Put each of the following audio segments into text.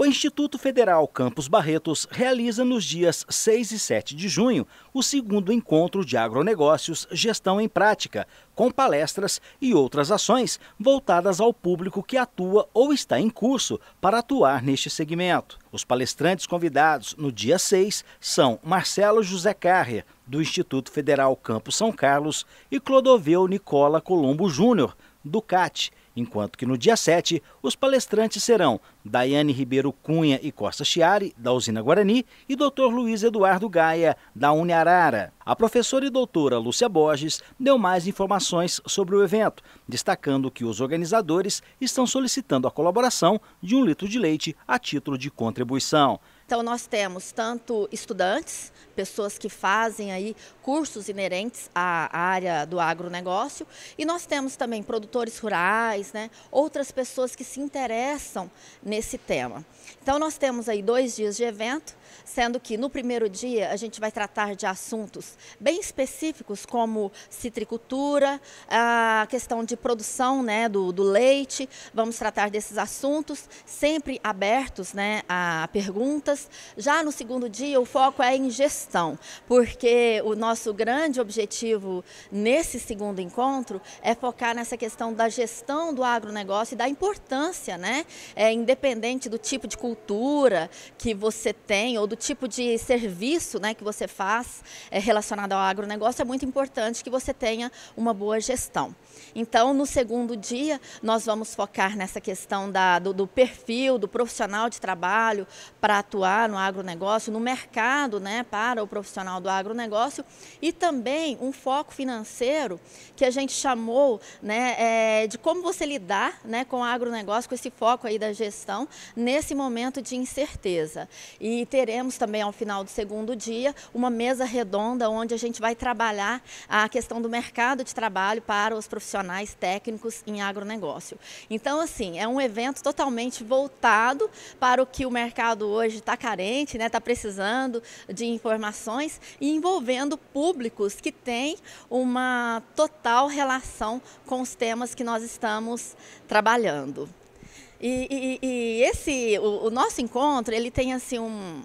O Instituto Federal Campos Barretos realiza nos dias 6 e 7 de junho o segundo encontro de agronegócios Gestão em Prática, com palestras e outras ações voltadas ao público que atua ou está em curso para atuar neste segmento. Os palestrantes convidados no dia 6 são Marcelo José Carrer, do Instituto Federal Campos São Carlos, e Clodoveu Nicola Colombo Júnior, do CAT, enquanto que no dia 7 os palestrantes serão Daiane Ribeiro Cunha e Costa Chiari, da Usina Guarani, e Dr. Luiz Eduardo Gaia, da Uniarara. A professora e doutora Lúcia Borges deu mais informações sobre o evento, destacando que os organizadores estão solicitando a colaboração de um litro de leite a título de contribuição. Então nós temos tanto estudantes, pessoas que fazem aí cursos inerentes à área do agronegócio, e nós temos também produtores rurais, né, outras pessoas que se interessam nesse tema. Então nós temos aí dois dias de evento, sendo que no primeiro dia a gente vai tratar de assuntos bem específicos como citricultura, a questão de produção né, do, do leite, vamos tratar desses assuntos, sempre abertos né, a perguntas já no segundo dia, o foco é em gestão, porque o nosso grande objetivo nesse segundo encontro é focar nessa questão da gestão do agronegócio e da importância, né? É, independente do tipo de cultura que você tem ou do tipo de serviço né, que você faz é, relacionado ao agronegócio, é muito importante que você tenha uma boa gestão. Então, no segundo dia, nós vamos focar nessa questão da, do, do perfil do profissional de trabalho para atuar atuar no agronegócio, no mercado né, para o profissional do agronegócio e também um foco financeiro que a gente chamou né, é, de como você lidar né, com o agronegócio, com esse foco aí da gestão nesse momento de incerteza. E teremos também ao final do segundo dia uma mesa redonda onde a gente vai trabalhar a questão do mercado de trabalho para os profissionais técnicos em agronegócio. Então, assim, é um evento totalmente voltado para o que o mercado hoje está carente, né, está precisando de informações e envolvendo públicos que têm uma total relação com os temas que nós estamos trabalhando. E, e, e esse, o, o nosso encontro, ele tem assim um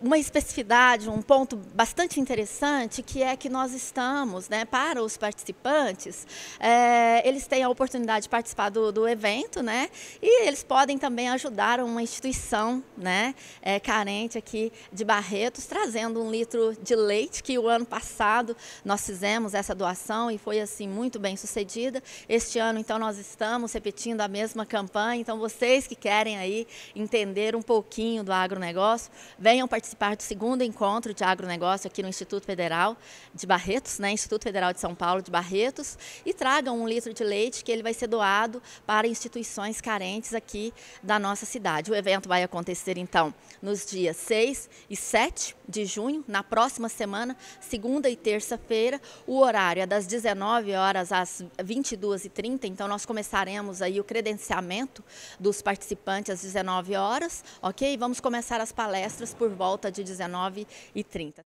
uma especificidade, um ponto bastante interessante, que é que nós estamos, né, para os participantes, é, eles têm a oportunidade de participar do, do, evento, né, e eles podem também ajudar uma instituição, né, é, carente aqui de Barretos, trazendo um litro de leite, que o ano passado nós fizemos essa doação e foi, assim, muito bem sucedida. Este ano, então, nós estamos repetindo a mesma campanha, então vocês que querem aí entender um pouquinho do agronegócio, venham venham participar do segundo encontro de agronegócio aqui no Instituto Federal de Barretos, né, Instituto Federal de São Paulo de Barretos, e tragam um litro de leite que ele vai ser doado para instituições carentes aqui da nossa cidade. O evento vai acontecer, então, nos dias 6 e 7 de junho, na próxima semana, segunda e terça-feira. O horário é das 19 horas às 22h30, então nós começaremos aí o credenciamento dos participantes às 19 horas, ok? Vamos começar as palestras por volta de 19 e 30.